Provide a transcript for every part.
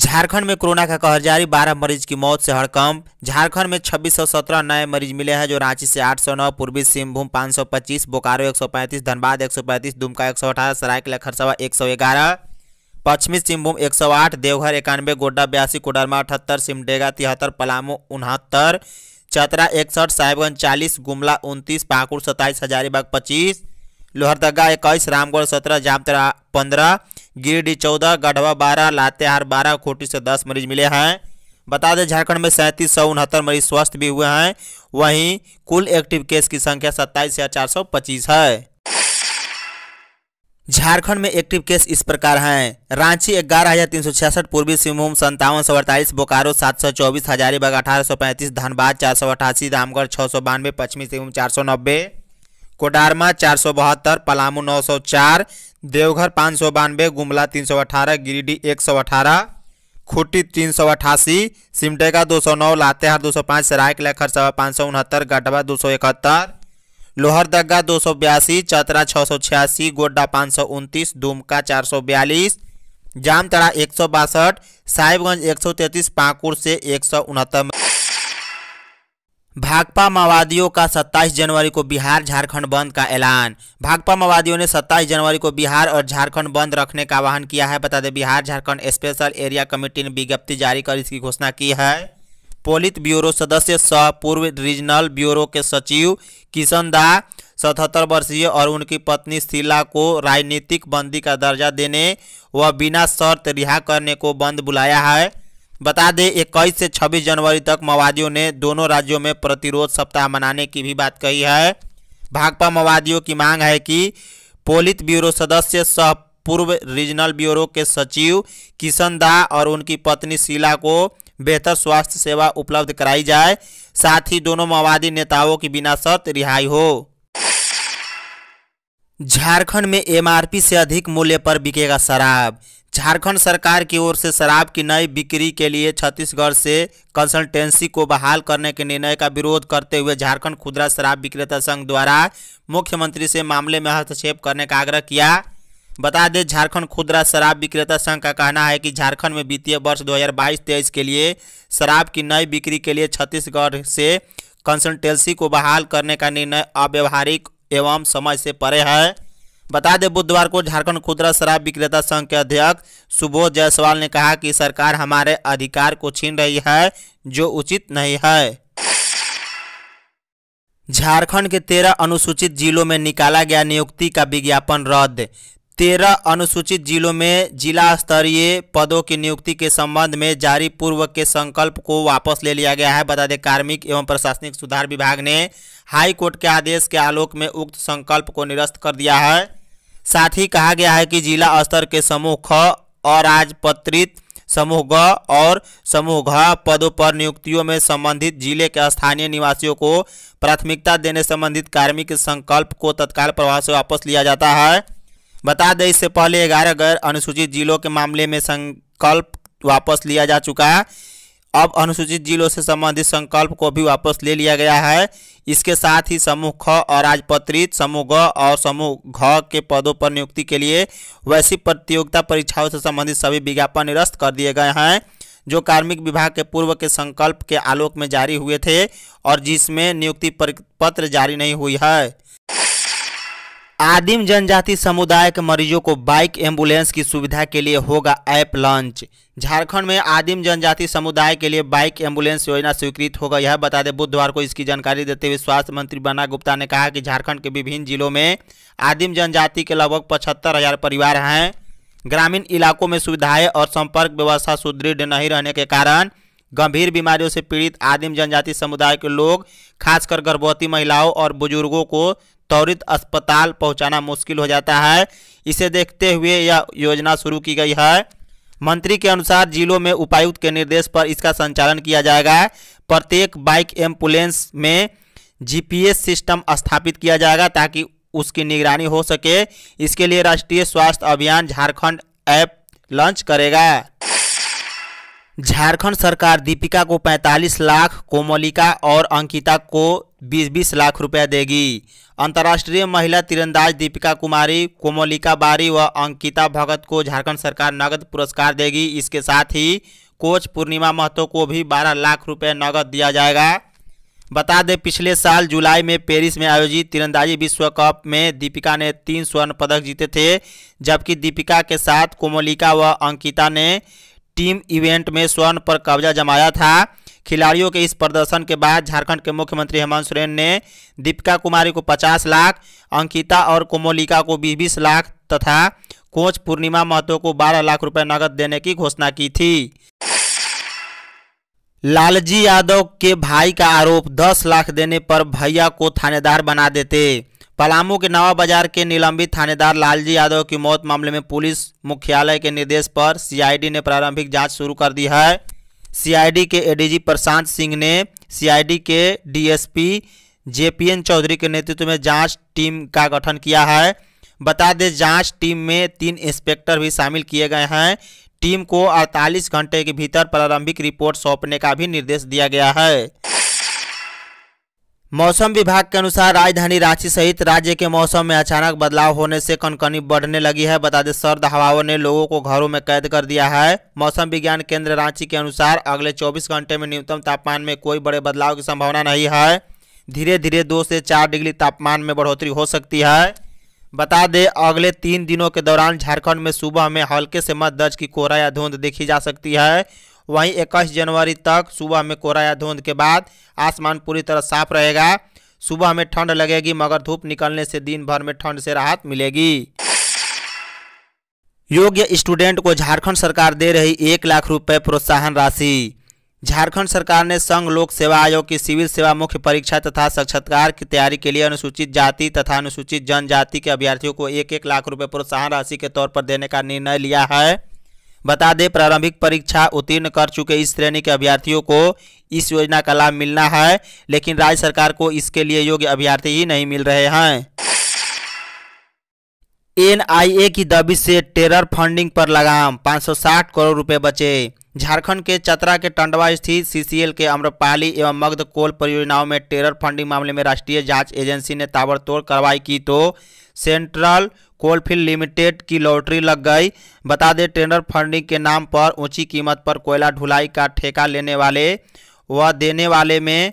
झारखंड में कोरोना का कहर जारी बारह मरीज की मौत से हड़कंप झारखंड में 2617 नए मरीज मिले हैं जो रांची से 809 पूर्वी सिंहभूम 525 बोकारो 135 धनबाद 135 दुमका 118 सरायकला खरसावा ग्यारह पश्चिमी सिंहभूम 108 देवघर इक्यानवे गोड्डा बयासी कोडरमा अठहत्तर सिमडेगा तिहत्तर पलामू उनहत्तर चतरा इकसठ साहिबगंज चालीस गुमला उनतीस पाकुड़ सत्ताईस हजारीबाग पच्चीस लोहरदगा इक्कीस रामगढ़ सत्रह जामतरा पंद्रह गिरडी चौदह गढ़वा बारह लातेहार बारह खोटी से दस मरीज मिले हैं बता दें झारखंड में सैंतीस सौ उनहत्तर मरीज स्वस्थ भी हुए हैं वहीं कुल एक्टिव केस की संख्या सत्ताईस हजार चार सौ पच्चीस है झारखंड में एक्टिव केस इस प्रकार हैं रांची ग्यारह हजार तीन सौ छियासठ पूर्वी सिंहभूम संतावन सौ अड़तालीस बोकारो सात सौ चौबीस हजारीबाग अठारह सौ पैंतीस धनबाद चार सौ अठासी रामगढ़ छः सौ बानवे पश्चिमी सिंहभूम चार सौ नब्बे कोडारमा चार सौ बहत्तर पलामू नौ सौ चार देवघर पाँच सौ बानवे गुमला तीन सौ अठारह गिरिडीह एक सौ अठारह खुट्टी तीन सौ अठासी सिमडेगा दो सौ नौ लातेहार दो सौ पाँच सरायकला खरसवा पाँच सौ उनहत्तर गढ़वा दो सौ इकहत्तर लोहरदगा दो सौ बयासी चतरा छः सौ छियासी गोड्डा पाँच सौ उनतीस दुमका चार सौ बयालीस जामतड़ा एक सौ बासठ साहिबगंज एक सौ तैंतीस पाकुड़ से एक सौ उनहत्तर भाकपा माओवादियों का 27 जनवरी को बिहार झारखंड बंद का ऐलान भाकपा माओवादियों ने 27 जनवरी को बिहार और झारखंड बंद रखने का आह्वान किया है बता दें Bihar Jharkhand special area committee ने विज्ञप्ति जारी कर इसकी घोषणा की है पोलित ब्यूरो सदस्य स पूर्व रीजनल ब्यूरो के सचिव किशन दा सतहत्तर वर्षीय और उनकी पत्नी शीला को राजनीतिक बंदी का दर्जा देने व बिना शर्त रिहा करने को बंद बुलाया है बता दें इक्कीस से 26 जनवरी तक माओवादियों ने दोनों राज्यों में प्रतिरोध सप्ताह मनाने की भी बात कही है भाकपा माओवादियों की मांग है कि पोलित ब्यूरो सदस्य सह पूर्व रीजनल ब्यूरो के सचिव किशन दा और उनकी पत्नी शीला को बेहतर स्वास्थ्य सेवा उपलब्ध कराई जाए साथ ही दोनों माओवादी नेताओं की बिना शर्त रिहाई हो झारखंड में एमआरपी से अधिक मूल्य पर बिकेगा शराब झारखंड सरकार की ओर से शराब की नई बिक्री के लिए छत्तीसगढ़ से कंसल्टेंसी को बहाल करने के निर्णय का विरोध करते हुए झारखंड खुदरा शराब विक्रेता संघ द्वारा मुख्यमंत्री से मामले में हस्तक्षेप करने का आग्रह किया बता दें झारखंड खुदरा शराब विक्रेता संघ का कहना है कि झारखंड में वित्तीय वर्ष 2022-23 के लिए शराब की नई बिक्री के लिए छत्तीसगढ़ से कंसल्टेंसी को बहाल करने का निर्णय अव्यवहारिक एवं समय से परे है बता दें बुधवार को झारखंड खुदरा शराब विक्रेता संघ के अध्यक्ष सुबोध जायसवाल ने कहा कि सरकार हमारे अधिकार को छीन रही है जो उचित नहीं है झारखंड के तेरह अनुसूचित जिलों में निकाला गया नियुक्ति का विज्ञापन रद्द तेरह अनुसूचित जिलों में जिला स्तरीय पदों की नियुक्ति के संबंध में जारी पूर्व के संकल्प को वापस ले लिया गया है बता दें कार्मिक एवं प्रशासनिक सुधार विभाग ने हाई कोर्ट के आदेश के आलोक में उक्त संकल्प को निरस्त कर दिया है साथ ही कहा गया है कि जिला स्तर के समूह ख अराजपत्रित समूह ग और समूह घ पदों पर नियुक्तियों में संबंधित जिले के स्थानीय निवासियों को प्राथमिकता देने संबंधित कार्मिक संकल्प को तत्काल प्रभाव से वापस लिया जाता है बता दें इससे पहले ग्यारह गैर अनुसूचित जिलों के मामले में संकल्प वापस लिया जा चुका है अब अनुसूचित जिलों से संबंधित संकल्प को भी वापस ले लिया गया है इसके साथ ही समूह ख अराजपत्रित समूह ग और समूह घ के पदों पर नियुक्ति के लिए वैसी प्रतियोगिता परीक्षाओं से संबंधित सभी विज्ञापन निरस्त कर दिए गए हैं जो कार्मिक विभाग के पूर्व के संकल्प के आलोक में जारी हुए थे और जिसमें नियुक्ति पत्र जारी नहीं हुई है आदिम जनजाति समुदाय के मरीजों को बाइक एम्बुलेंस की सुविधा के लिए होगा ऐप लॉन्च झारखंड में आदिम जनजाति समुदाय के लिए बाइक एम्बुलेंस योजना स्वीकृत होगा यह बता दें बुधवार को इसकी जानकारी देते हुए स्वास्थ्य मंत्री बना गुप्ता ने कहा कि झारखंड के विभिन्न जिलों में आदिम जनजाति के लगभग पचहत्तर हजार परिवार हैं ग्रामीण इलाकों में सुविधाएं और संपर्क व्यवस्था सुदृढ़ नहीं रहने के कारण गंभीर बीमारियों से पीड़ित आदिम जनजाति समुदाय के लोग खासकर गर्भवती महिलाओं और बुजुर्गों को त्वरित अस्पताल पहुंचाना मुश्किल हो जाता है इसे देखते हुए यह योजना शुरू की गई है मंत्री के अनुसार जिलों में उपायुक्त के निर्देश पर इसका संचालन किया जाएगा प्रत्येक बाइक एम्बुलेंस में जीपीएस सिस्टम स्थापित किया जाएगा ताकि उसकी निगरानी हो सके इसके लिए राष्ट्रीय स्वास्थ्य अभियान झारखंड ऐप लॉन्च करेगा झारखंड सरकार दीपिका को 45 लाख कोमलिका और अंकिता को 20-20 लाख रुपए देगी अंतर्राष्ट्रीय महिला तीरंदाज दीपिका कुमारी कोमलिका बारी व अंकिता भगत को झारखंड सरकार नगद पुरस्कार देगी इसके साथ ही कोच पूर्णिमा महतो को भी 12 लाख रुपए नगद दिया जाएगा बता दें पिछले साल जुलाई में पेरिस में आयोजित तीरंदाजी विश्व कप में दीपिका ने तीन स्वर्ण पदक जीते थे जबकि दीपिका के साथ कोमलिका व अंकिता ने टीम इवेंट में स्वर्ण पर कब्जा जमाया था खिलाड़ियों के इस प्रदर्शन के बाद झारखंड के मुख्यमंत्री हेमंत सोरेन ने दीपिका कुमारी को 50 लाख अंकिता और कोमोलिका को बीस बीस लाख तथा कोच पूर्णिमा महतो को 12 लाख रुपए नकद देने की घोषणा की थी लालजी यादव के भाई का आरोप 10 लाख देने पर भैया को थानेदार बना देते पलामू के नवा बाजार के निलंबित थानेदार लालजी यादव की मौत मामले में पुलिस मुख्यालय के निर्देश पर सीआईडी ने प्रारंभिक जांच शुरू कर दी है सीआईडी के एडीजी प्रशांत सिंह ने सीआईडी के डीएसपी जेपीएन चौधरी के नेतृत्व में जांच टीम का गठन किया है बता दें जांच टीम में तीन इंस्पेक्टर भी शामिल किए गए हैं टीम को अड़तालीस घंटे के भीतर प्रारंभिक रिपोर्ट सौंपने का भी निर्देश दिया गया है मौसम विभाग के अनुसार राजधानी रांची सहित राज्य के मौसम में अचानक बदलाव होने से कनकनी बढ़ने लगी है बता दें सर्द हवाओं ने लोगों को घरों में कैद कर दिया है मौसम विज्ञान केंद्र रांची के अनुसार अगले 24 घंटे में न्यूनतम तापमान में कोई बड़े बदलाव की संभावना नहीं है धीरे धीरे दो से चार डिग्री तापमान में बढ़ोतरी हो सकती है बता दें अगले तीन दिनों के दौरान झारखंड में सुबह में हल्के से मत दर्ज की कोहरा या धुंध देखी जा सकती है वहीं इक्कीस जनवरी तक सुबह में कोहरा या धुंध के बाद आसमान पूरी तरह साफ रहेगा सुबह में ठंड लगेगी मगर धूप निकलने से दिन भर में ठंड से राहत मिलेगी योग्य स्टूडेंट को झारखंड सरकार दे रही एक लाख रुपए प्रोत्साहन राशि झारखंड सरकार ने संघ लोक सेवा आयोग की सिविल सेवा मुख्य परीक्षा तथा साक्षात्कार की तैयारी के लिए अनुसूचित जाति तथा अनुसूचित जनजाति के अभ्यर्थियों को एक एक लाख रुपए प्रोत्साहन राशि के तौर पर देने का निर्णय लिया है बता दें प्रारंभिक परीक्षा उत्तीर्ण कर चुके इस श्रेणी के अभ्यर्थियों को इस योजना का लाभ मिलना है लेकिन राज्य सरकार को इसके लिए योग्य अभ्यर्थी ही नहीं मिल रहे हैं एनआईए की दबी से टेरर फंडिंग पर लगाम 560 करोड़ रुपए बचे झारखंड के चतरा के टंडवा स्थित सीसीएल के अम्रपाली एवं मग्ध कोल परियोजनाओं में टेरर फंडिंग मामले में राष्ट्रीय जांच एजेंसी ने ताबड़तोड़ कार्रवाई की तो सेंट्रल कोलफील्ड लिमिटेड की लॉटरी लग गई बता दें टेंडर फंडिंग के नाम पर ऊंची कीमत पर कोयला ढुलाई का ठेका लेने वाले व देने वाले में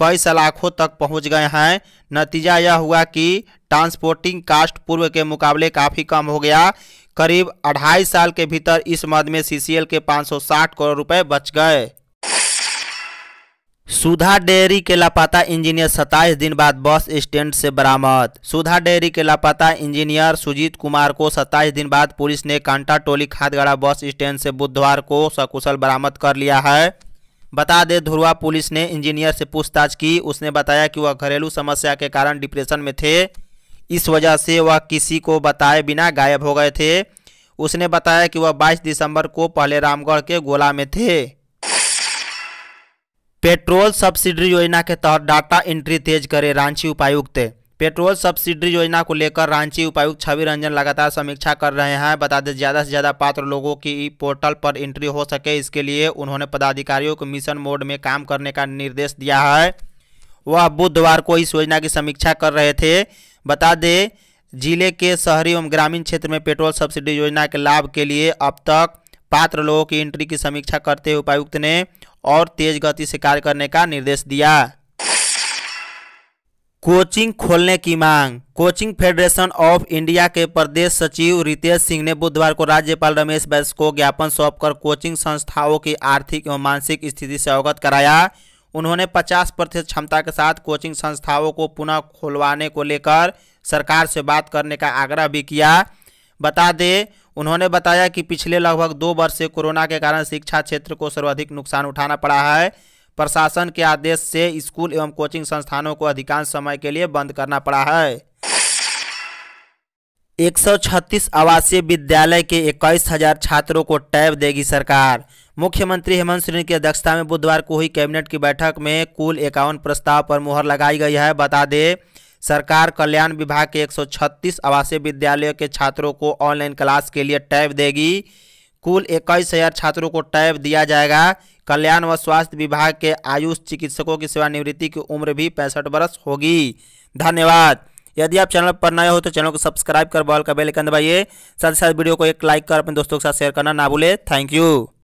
कई सलाखों तक पहुंच गए हैं नतीजा यह हुआ कि ट्रांसपोर्टिंग कास्ट पूर्व के मुकाबले काफ़ी कम हो गया करीब अढ़ाई साल के भीतर इस मद में सी के पाँच करोड़ रुपये बच गए सुधा डेयरी के लापता इंजीनियर सत्ताईस दिन बाद बस स्टैंड से बरामद सुधा डेयरी के लापता इंजीनियर सुजीत कुमार को सत्ताईस दिन बाद पुलिस ने कांटा टोली खादगड़ा बस स्टैंड से बुधवार को सकुशल बरामद कर लिया है बता दें धुरवा पुलिस ने इंजीनियर से पूछताछ की उसने बताया कि वह घरेलू समस्या के कारण डिप्रेशन में थे इस वजह से वह किसी को बताए बिना गायब हो गए थे उसने बताया कि वह बाईस दिसंबर को पहले रामगढ़ के गोला में थे पेट्रोल सब्सिडी योजना के तहत डाटा एंट्री तेज करे रांची उपायुक्त पेट्रोल सब्सिडी योजना को लेकर रांची उपायुक्त छवि रंजन लगातार समीक्षा कर रहे हैं बता दें ज़्यादा से ज़्यादा पात्र लोगों की पोर्टल पर एंट्री हो सके इसके लिए उन्होंने पदाधिकारियों को मिशन मोड में काम करने का निर्देश दिया है वह बुधवार को इस योजना की समीक्षा कर रहे थे बता दें जिले के शहरी एवं ग्रामीण क्षेत्र में पेट्रोल सब्सिडी योजना के लाभ के लिए अब तक पात्र लोगों की एंट्री की समीक्षा करते हुए उपायुक्त ने और तेज गति से कार्य करने का निर्देश दिया कोचिंग खोलने की मांग कोचिंग फेडरेशन ऑफ इंडिया के प्रदेश सचिव रितेश सिंह ने बुधवार को राज्यपाल रमेश बैस को ज्ञापन सौंपकर कोचिंग संस्थाओं की आर्थिक एवं मानसिक स्थिति से अवगत कराया उन्होंने 50 प्रतिशत क्षमता के साथ कोचिंग संस्थाओं को पुनः खोलवाने को लेकर सरकार से बात करने का आग्रह भी किया बता दें उन्होंने बताया कि पिछले लगभग दो वर्ष से कोरोना के कारण शिक्षा क्षेत्र को सर्वाधिक नुकसान उठाना पड़ा है प्रशासन के आदेश से स्कूल एवं कोचिंग संस्थानों को अधिकांश समय के लिए बंद करना पड़ा है 136 आवासीय विद्यालय के इक्कीस हजार छात्रों को टैब देगी सरकार मुख्यमंत्री हेमंत सोरेन की अध्यक्षता में बुधवार को हुई कैबिनेट की बैठक में कुल इक्यावन प्रस्ताव पर मुहर लगाई गई है बता दें सरकार कल्याण विभाग के 136 आवासीय विद्यालयों के छात्रों को ऑनलाइन क्लास के लिए टैब देगी कुल इक्कीस हज़ार छात्रों को टैब दिया जाएगा कल्याण व स्वास्थ्य विभाग के आयुष चिकित्सकों की सेवानिवृत्ति की उम्र भी पैंसठ वर्ष होगी धन्यवाद यदि आप चैनल पर नए हो तो चैनल को सब्सक्राइब कर बॉल का बेल आइकन दबाइए साथ ही साथ वीडियो को एक लाइक कर अपने दोस्तों के साथ शेयर करना ना भूले थैंक यू